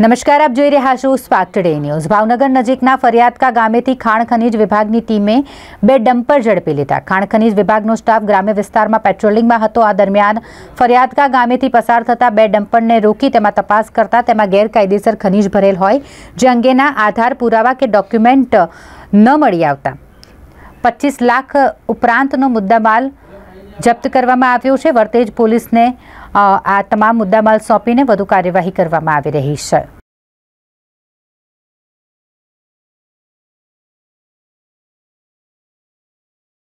नमस्कार आप જોઈ રહ્યા છો સ્પાર્કડે ન્યૂઝ ભાવનગર નજીકના ફરિયાદકા ગામેથી ખાણ ખનીજ વિભાગની ટીમે બે ડમ્પર જડપી લેતા ખાણ ખનીજ વિભાગનો સ્ટાફ ગ્રામ્ય વિસ્તારમાં પેટ્રોલિંગમાં હતો આ દરમિયાન ફરિયાદકા ગામેથી પસાર થતા બે ડમ્પરને રોકી તેમાં તપાસ કરતા તેમાં ગેરકાયદેસર ખનીજ ભરેલ હોય જે અંગેના આધાર પુરાવા કે ડોક્યુમેન્ટ ન મળી આવતા 25 લાખ ઉપरांतનો મુદ્દામાલ જપ્ત કરવામાં આવ્યો છે વર્તેજ પોલીસને આ તમામ મુદ્દામાલ સોંપીને વધુ કાર્યવાહી કરવામાં આવી રહી છે